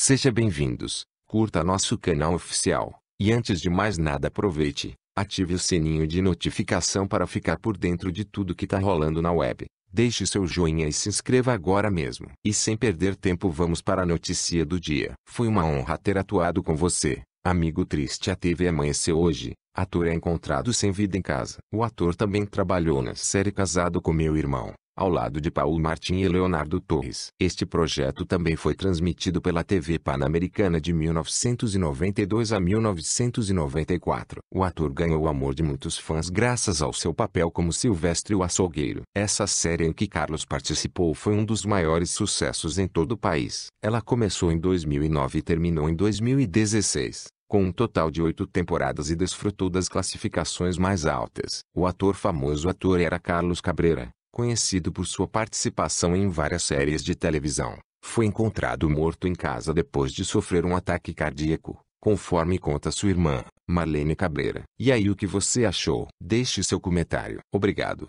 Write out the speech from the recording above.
Seja bem-vindos, curta nosso canal oficial, e antes de mais nada aproveite, ative o sininho de notificação para ficar por dentro de tudo que tá rolando na web. Deixe seu joinha e se inscreva agora mesmo. E sem perder tempo vamos para a notícia do dia. Foi uma honra ter atuado com você. Amigo triste a TV amanheceu hoje. Ator é encontrado sem vida em casa. O ator também trabalhou na série Casado com Meu Irmão ao lado de Paulo Martin e Leonardo Torres. Este projeto também foi transmitido pela TV Pan-Americana de 1992 a 1994. O ator ganhou o amor de muitos fãs graças ao seu papel como Silvestre o Açougueiro. Essa série em que Carlos participou foi um dos maiores sucessos em todo o país. Ela começou em 2009 e terminou em 2016 com um total de oito temporadas e desfrutou das classificações mais altas. O ator famoso ator era Carlos Cabrera, conhecido por sua participação em várias séries de televisão, foi encontrado morto em casa depois de sofrer um ataque cardíaco, conforme conta sua irmã, Marlene Cabreira. E aí o que você achou? Deixe seu comentário. Obrigado.